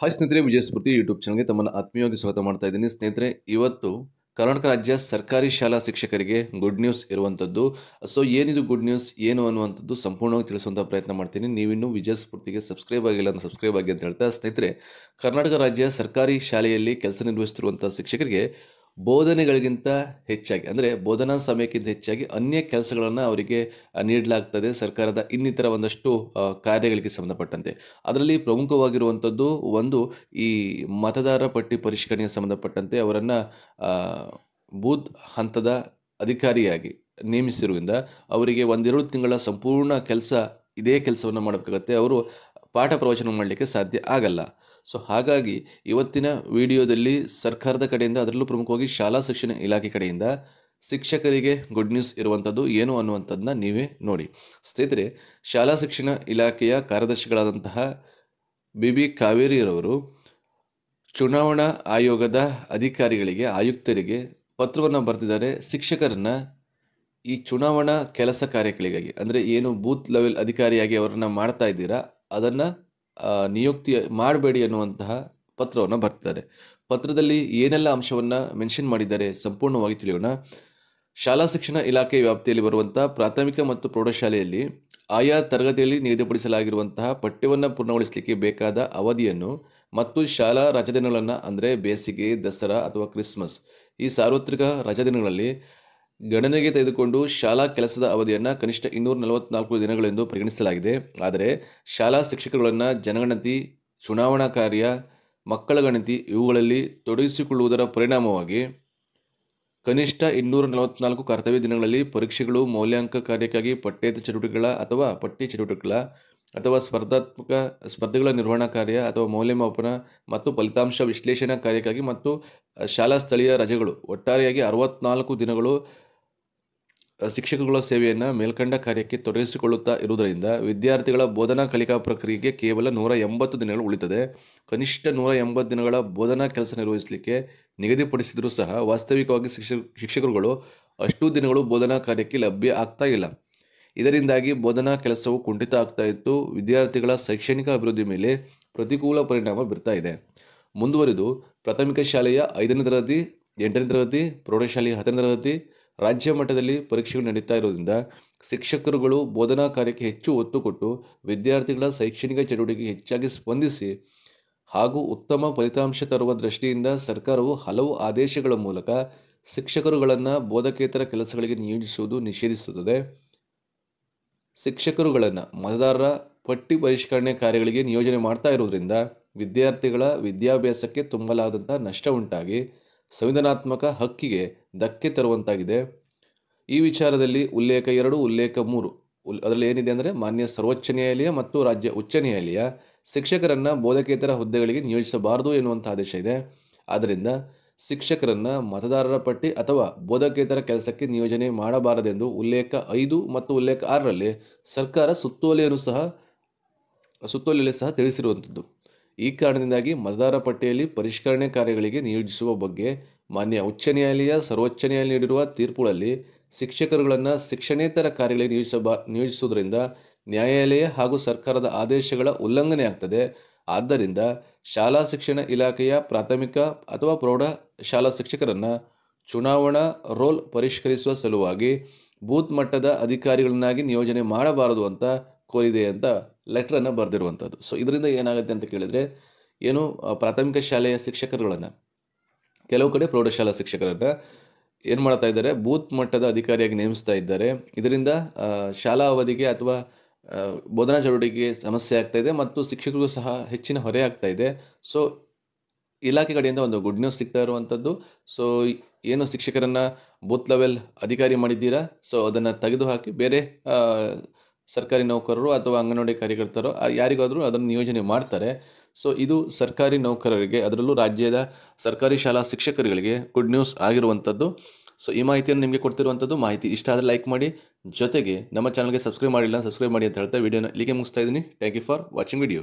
hi ಸ್ನೇಹಿತರೆ ವಿಜಯ ಸ್ಮೃತಿ YouTube ಚಾನಲ್ಗೆ ತಮ್ಮನ್ನು ಆತ್ಮೀಯವಾಗಿ ಸ್ವಾಗತ ಮಾಡ್ತಾ ಇದ್ದೀನಿ ಸ್ನೇಹಿತರೆ ಇವತ್ತು ಕರ್ನಾಟಕ ರಾಜ್ಯ ಸರ್ಕಾರಿ ಶಾಲಾ ಶಿಕ್ಷಕರಿಗೆ ಗುಡ್ ನ್ಯೂಸ್ ಇರುವಂಥದ್ದು ಸೊ ಏನಿದು ಗುಡ್ ನ್ಯೂಸ್ ಏನು ಅನ್ನುವಂಥದ್ದು ಸಂಪೂರ್ಣವಾಗಿ ತಿಳಿಸುವಂಥ ಪ್ರಯತ್ನ ಮಾಡ್ತೀನಿ ನೀವಿನ್ನೂ ವಿಜಯ ಸ್ಫೂರ್ತಿಗೆ ಸಬ್ಸ್ಕ್ರೈಬ್ ಆಗಿಲ್ಲ ಅಂತ ಸಬ್ಸ್ಕ್ರೈಬ್ ಆಗಿ ಅಂತ ಹೇಳ್ತಾ ಸ್ನೇಹಿತರೆ ಕರ್ನಾಟಕ ರಾಜ್ಯ ಸರ್ಕಾರಿ ಶಾಲೆಯಲ್ಲಿ ಕೆಲಸ ನಿರ್ವಹಿಸುತ್ತಿರುವಂಥ ಶಿಕ್ಷಕರಿಗೆ ಬೋಧನೆಗಳಿಗಿಂತ ಹೆಚ್ಚಾಗಿ ಅಂದರೆ ಬೋಧನಾ ಸಮಯಕ್ಕಿಂತ ಹೆಚ್ಚಾಗಿ ಅನ್ಯ ಕೆಲಸಗಳನ್ನು ಅವರಿಗೆ ನೀಡಲಾಗ್ತದೆ ಸರ್ಕಾರದ ಇನ್ನಿತರ ಒಂದಷ್ಟು ಕಾರ್ಯಗಳಿಗೆ ಸಂಬಂಧಪಟ್ಟಂತೆ ಅದರಲ್ಲಿ ಪ್ರಮುಖವಾಗಿರುವಂಥದ್ದು ಒಂದು ಈ ಮತದಾರ ಪಟ್ಟಿ ಪರಿಷ್ಕರಣೆಗೆ ಸಂಬಂಧಪಟ್ಟಂತೆ ಅವರನ್ನು ಬೂತ್ ಹಂತದ ಅಧಿಕಾರಿಯಾಗಿ ನೇಮಿಸಿರುವುದರಿಂದ ಅವರಿಗೆ ಒಂದೆರಡು ತಿಂಗಳ ಸಂಪೂರ್ಣ ಕೆಲಸ ಇದೇ ಕೆಲಸವನ್ನು ಮಾಡಬೇಕಾಗತ್ತೆ ಅವರು ಪಾಠ ಪ್ರವಚನ ಮಾಡಲಿಕ್ಕೆ ಸಾಧ್ಯ ಆಗಲ್ಲ ಸೊ ಹಾಗಾಗಿ ಇವತ್ತಿನ ವಿಡಿಯೋದಲ್ಲಿ ಸರ್ಕಾರದ ಕಡೆಯಿಂದ ಅದರಲ್ಲೂ ಪ್ರಮುಖವಾಗಿ ಶಾಲಾ ಶಿಕ್ಷಣ ಇಲಾಖೆ ಕಡೆಯಿಂದ ಶಿಕ್ಷಕರಿಗೆ ಗುಡ್ ನ್ಯೂಸ್ ಇರುವಂಥದ್ದು ಏನು ಅನ್ನುವಂಥದ್ದನ್ನ ನೀವೇ ನೋಡಿ ಸ್ನೇಹಿತರೆ ಶಾಲಾ ಶಿಕ್ಷಣ ಇಲಾಖೆಯ ಕಾರ್ಯದರ್ಶಿಗಳಾದಂತಹ ಬಿ ಬಿ ಕಾವೇರಿರವರು ಚುನಾವಣಾ ಆಯೋಗದ ಅಧಿಕಾರಿಗಳಿಗೆ ಆಯುಕ್ತರಿಗೆ ಪತ್ರವನ್ನು ಬರೆದಿದ್ದಾರೆ ಶಿಕ್ಷಕರನ್ನು ಈ ಚುನಾವಣಾ ಕೆಲಸ ಕಾರ್ಯಗಳಿಗಾಗಿ ಅಂದರೆ ಏನು ಬೂತ್ ಲೆವೆಲ್ ಅಧಿಕಾರಿಯಾಗಿ ಅವರನ್ನು ಮಾಡ್ತಾ ಇದ್ದೀರಾ ಅದನ್ನು ನಿಯುಕ್ತಿ ಮಾಡಬೇಡಿ ಅನ್ನುವಂತಹ ಪತ್ರವನ್ನು ಬರ್ತಾರೆ ಪತ್ರದಲ್ಲಿ ಏನೆಲ್ಲ ಅಂಶವನ್ನು ಮೆನ್ಷನ್ ಮಾಡಿದ್ದಾರೆ ಸಂಪೂರ್ಣವಾಗಿ ತಿಳಿಯೋಣ ಶಾಲಾ ಶಿಕ್ಷಣ ಇಲಾಖೆ ವ್ಯಾಪ್ತಿಯಲ್ಲಿ ಬರುವಂತಹ ಪ್ರಾಥಮಿಕ ಮತ್ತು ಪ್ರೌಢಶಾಲೆಯಲ್ಲಿ ಆಯಾ ತರಗತಿಯಲ್ಲಿ ನಿಗದಿಪಡಿಸಲಾಗಿರುವಂತಹ ಪಠ್ಯವನ್ನು ಪೂರ್ಣಗೊಳಿಸಲಿಕ್ಕೆ ಬೇಕಾದ ಅವಧಿಯನ್ನು ಮತ್ತು ಶಾಲಾ ರಜಾದಿನಗಳನ್ನು ಅಂದರೆ ಬೇಸಿಗೆ ದಸರಾ ಅಥವಾ ಕ್ರಿಸ್ಮಸ್ ಈ ಸಾರ್ವತ್ರಿಕ ರಜಾದಿನಗಳಲ್ಲಿ ಗಣನೆಗೆ ತೆಗೆದುಕೊಂಡು ಶಾಲಾ ಕೆಲಸದ ಅವಧಿಯನ್ನು ಕನಿಷ್ಠ ಇನ್ನೂರ ನಲವತ್ನಾಲ್ಕು ದಿನಗಳೆಂದು ಪರಿಗಣಿಸಲಾಗಿದೆ ಆದರೆ ಶಾಲಾ ಶಿಕ್ಷಕರುಗಳನ್ನು ಜನಗಣತಿ ಚುನಾವಣಾ ಕಾರ್ಯ ಮಕ್ಕಳ ಗಣತಿ ಇವುಗಳಲ್ಲಿ ತೊಡಗಿಸಿಕೊಳ್ಳುವುದರ ಪರಿಣಾಮವಾಗಿ ಕನಿಷ್ಠ ಇನ್ನೂರ ನಲವತ್ನಾಲ್ಕು ಕರ್ತವ್ಯ ದಿನಗಳಲ್ಲಿ ಪರೀಕ್ಷೆಗಳು ಮೌಲ್ಯಾಂಕ ಕಾರ್ಯಕ್ಕಾಗಿ ಪಠ್ಯೇತರ ಚಟುವಟಿಕೆಗಳ ಅಥವಾ ಪಠ್ಯ ಚಟುವಟಿಕೆಗಳ ಅಥವಾ ಸ್ಪರ್ಧಾತ್ಮಕ ಸ್ಪರ್ಧೆಗಳ ನಿರ್ವಹಣಾ ಕಾರ್ಯ ಅಥವಾ ಮೌಲ್ಯಮಾಪನ ಮತ್ತು ಫಲಿತಾಂಶ ವಿಶ್ಲೇಷಣಾ ಕಾರ್ಯಕ್ಕಾಗಿ ಮತ್ತು ಶಾಲಾ ಸ್ಥಳೀಯ ರಜೆಗಳು ಒಟ್ಟಾರೆಯಾಗಿ ಅರವತ್ನಾಲ್ಕು ದಿನಗಳು ಶಿಕ್ಷಕಗಳ ಸೇವೆಯನ್ನು ಮೇಲ್ಕಂಡ ಕಾರ್ಯಕ್ಕೆ ತೊಡಗಿಸಿಕೊಳ್ಳುತ್ತಾ ಇರುವುದರಿಂದ ವಿದ್ಯಾರ್ಥಿಗಳ ಬೋಧನಾ ಕಲಿಕಾ ಪ್ರಕ್ರಿಯೆಗೆ ಕೇವಲ ನೂರ ಎಂಬತ್ತು ದಿನಗಳು ಉಳಿತದೆ ಕನಿಷ್ಠ ನೂರ ಎಂಬತ್ತು ದಿನಗಳ ಬೋಧನಾ ಕೆಲಸ ನಿರ್ವಹಿಸಲಿಕ್ಕೆ ನಿಗದಿಪಡಿಸಿದರೂ ಸಹ ವಾಸ್ತವಿಕವಾಗಿ ಶಿಕ್ಷಕ ಶಿಕ್ಷಕರುಗಳು ಅಷ್ಟೂ ದಿನಗಳು ಬೋಧನಾ ಕಾರ್ಯಕ್ಕೆ ಲಭ್ಯ ಆಗ್ತಾ ಇಲ್ಲ ಇದರಿಂದಾಗಿ ಬೋಧನಾ ಕೆಲಸವು ಕುಂಠಿತ ಆಗ್ತಾ ಇತ್ತು ವಿದ್ಯಾರ್ಥಿಗಳ ಶೈಕ್ಷಣಿಕ ಅಭಿವೃದ್ಧಿ ಮೇಲೆ ಪ್ರತಿಕೂಲ ಪರಿಣಾಮ ಬೀರ್ತಾ ಇದೆ ಮುಂದುವರಿದು ಪ್ರಾಥಮಿಕ ಶಾಲೆಯ ಐದನೇ ತರಗತಿ ಎಂಟನೇ ತರಗತಿ ಪ್ರೌಢಶಾಲೆಯ ಹತ್ತನೇ ತರಗತಿ ರಾಜ್ಯ ಮಟ್ಟದಲ್ಲಿ ಪರೀಕ್ಷೆಗಳು ನಡೀತಾ ಇರೋದ್ರಿಂದ ಶಿಕ್ಷಕರುಗಳು ಬೋಧನಾ ಕಾರ್ಯಕ್ಕೆ ಹೆಚ್ಚು ಒತ್ತು ಕೊಟ್ಟು ವಿದ್ಯಾರ್ಥಿಗಳ ಶೈಕ್ಷಣಿಕ ಚಟುವಟಿಕೆ ಹೆಚ್ಚಾಗಿ ಸ್ಪಂದಿಸಿ ಹಾಗೂ ಉತ್ತಮ ಫಲಿತಾಂಶ ತರುವ ದೃಷ್ಟಿಯಿಂದ ಸರ್ಕಾರವು ಹಲವು ಆದೇಶಗಳ ಮೂಲಕ ಶಿಕ್ಷಕರುಗಳನ್ನು ಬೋಧಕೇತರ ಕೆಲಸಗಳಿಗೆ ನಿಯೋಜಿಸುವುದು ನಿಷೇಧಿಸುತ್ತದೆ ಶಿಕ್ಷಕರುಗಳನ್ನು ಮತದಾರರ ಪಟ್ಟಿ ಪರಿಷ್ಕರಣೆ ಕಾರ್ಯಗಳಿಗೆ ನಿಯೋಜನೆ ಮಾಡ್ತಾ ಇರೋದ್ರಿಂದ ವಿದ್ಯಾರ್ಥಿಗಳ ವಿದ್ಯಾಭ್ಯಾಸಕ್ಕೆ ತುಂಬಲಾದಂಥ ನಷ್ಟ ಉಂಟಾಗಿ ಸಂವಿಧಾನಾತ್ಮಕ ಹಕ್ಕಿಗೆ ಧಕ್ಕೆ ತರುವಂತಾಗಿದೆ ಈ ವಿಚಾರದಲ್ಲಿ ಉಲ್ಲೇಖ ಎರಡು ಉಲ್ಲೇಖ ಮೂರು ಉಲ್ ಅದರಲ್ಲಿ ಏನಿದೆ ಅಂದರೆ ಮಾನ್ಯ ಸರ್ವೋಚ್ಚ ನ್ಯಾಯಾಲಯ ಮತ್ತು ರಾಜ್ಯ ಉಚ್ಚ ನ್ಯಾಯಾಲಯ ಶಿಕ್ಷಕರನ್ನು ಬೋಧಕೇತರ ಹುದ್ದೆಗಳಿಗೆ ನಿಯೋಜಿಸಬಾರದು ಎನ್ನುವಂಥ ಆದೇಶ ಇದೆ ಆದ್ದರಿಂದ ಶಿಕ್ಷಕರನ್ನು ಮತದಾರರ ಪಟ್ಟಿ ಅಥವಾ ಬೋಧಕೇತರ ಕೆಲಸಕ್ಕೆ ನಿಯೋಜನೆ ಮಾಡಬಾರದೆಂದು ಉಲ್ಲೇಖ ಐದು ಮತ್ತು ಉಲ್ಲೇಖ ಆರರಲ್ಲಿ ಸರ್ಕಾರ ಸುತ್ತೋಲೆಯನ್ನು ಸಹ ಸುತ್ತೋಲೆಯಲ್ಲಿ ಸಹ ತಿಳಿಸಿರುವಂಥದ್ದು ಈ ಕಾರಣದಿಂದಾಗಿ ಮತದಾರ ಪಟ್ಟಿಯಲ್ಲಿ ಪರಿಷ್ಕರಣೆ ಕಾರ್ಯಗಳಿಗೆ ನಿಯೋಜಿಸುವ ಬಗ್ಗೆ ಮಾನ್ಯ ಉಚ್ಚ ನ್ಯಾಯಾಲಯ ಸರ್ವೋಚ್ಚ ನ್ಯಾಯಾಲಯ ನೀಡಿರುವ ತೀರ್ಪುಗಳಲ್ಲಿ ಶಿಕ್ಷಕರುಗಳನ್ನು ಶಿಕ್ಷಣೇತರ ಕಾರ್ಯಗಳಿಗೆ ನಿಯೋಜಿಸಬ ನಿಯೋಜಿಸುವುದರಿಂದ ನ್ಯಾಯಾಲಯ ಹಾಗೂ ಸರ್ಕಾರದ ಆದೇಶಗಳ ಉಲ್ಲಂಘನೆ ಆಗ್ತದೆ ಆದ್ದರಿಂದ ಶಾಲಾ ಶಿಕ್ಷಣ ಇಲಾಖೆಯ ಪ್ರಾಥಮಿಕ ಅಥವಾ ಪ್ರೌಢ ಶಾಲಾ ಶಿಕ್ಷಕರನ್ನು ಚುನಾವಣಾ ರೋಲ್ ಪರಿಷ್ಕರಿಸುವ ಸಲುವಾಗಿ ಬೂತ್ ಮಟ್ಟದ ಅಧಿಕಾರಿಗಳನ್ನಾಗಿ ನಿಯೋಜನೆ ಮಾಡಬಾರದು ಅಂತ ಕೋರಿದೆ ಅಂತ ಲೆಟ್ರನ್ನು ಬರೆದಿರುವಂಥದ್ದು ಸೊ ಇದರಿಂದ ಏನಾಗುತ್ತೆ ಅಂತ ಕೇಳಿದರೆ ಏನು ಪ್ರಾಥಮಿಕ ಶಾಲೆಯ ಶಿಕ್ಷಕರುಗಳನ್ನು ಕೆಲವು ಕಡೆ ಪ್ರೌಢಶಾಲಾ ಶಿಕ್ಷಕರನ್ನು ಏನು ಮಾಡ್ತಾ ಇದ್ದಾರೆ ಬೂತ್ ಮಟ್ಟದ ಅಧಿಕಾರಿಯಾಗಿ ನೇಮಿಸ್ತಾ ಇದ್ದಾರೆ ಇದರಿಂದ ಶಾಲಾ ಅವಧಿಗೆ ಅಥವಾ ಬೋಧನಾ ಚಟುವಟಿಕೆ ಸಮಸ್ಯೆ ಆಗ್ತಾ ಇದೆ ಮತ್ತು ಶಿಕ್ಷಕರಿಗೂ ಸಹ ಹೆಚ್ಚಿನ ಹೊರೆ ಆಗ್ತಾ ಇದೆ ಸೊ ಇಲಾಖೆ ಕಡೆಯಿಂದ ಒಂದು ಗುಡ್ ನ್ಯೂಸ್ ಸಿಗ್ತಾ ಇರುವಂಥದ್ದು ಸೊ ಏನು ಶಿಕ್ಷಕರನ್ನು ಬೂತ್ ಲೆವೆಲ್ ಅಧಿಕಾರಿ ಮಾಡಿದ್ದೀರಾ ಸೊ ಅದನ್ನು ತೆಗೆದುಹಾಕಿ ಬೇರೆ ಸರ್ಕಾರಿ ನೌಕರರು ಅಥವಾ ಅಂಗನವಾಡಿ ಕಾರ್ಯಕರ್ತರು ಯಾರಿಗಾದರೂ ಅದನ್ನು ನಿಯೋಜನೆ ಮಾಡ್ತಾರೆ ಸೊ ಇದು ಸರ್ಕಾರಿ ನೌಕರರಿಗೆ ಅದರಲ್ಲೂ ರಾಜ್ಯದ ಸರ್ಕಾರಿ ಶಾಲಾ ಶಿಕ್ಷಕರುಗಳಿಗೆ ಗುಡ್ ನ್ಯೂಸ್ ಆಗಿರುವಂಥದ್ದು ಸೊ ಈ ಮಾಹಿತಿಯನ್ನು ನಿಮಗೆ ಕೊಡ್ತಿರುವಂಥದ್ದು ಮಾಹಿತಿ ಇಷ್ಟ ಆದರೆ ಲೈಕ್ ಮಾಡಿ ಜೊತೆಗೆ ನಮ್ಮ ಚಾನಲ್ಗೆ ಸಬ್ಸ್ಕ್ರೈಬ್ ಮಾಡಿಲ್ಲ ಸಬ್ಸ್ಕ್ರೈಬ್ ಮಾಡಿ ಅಂತ ಹೇಳ್ತಾ ವಿಡಿಯೋನ ಇಲ್ಲಿಗೆ ಮುಗಿಸ್ತಾ ಇದ್ದೀನಿ thank you for watching video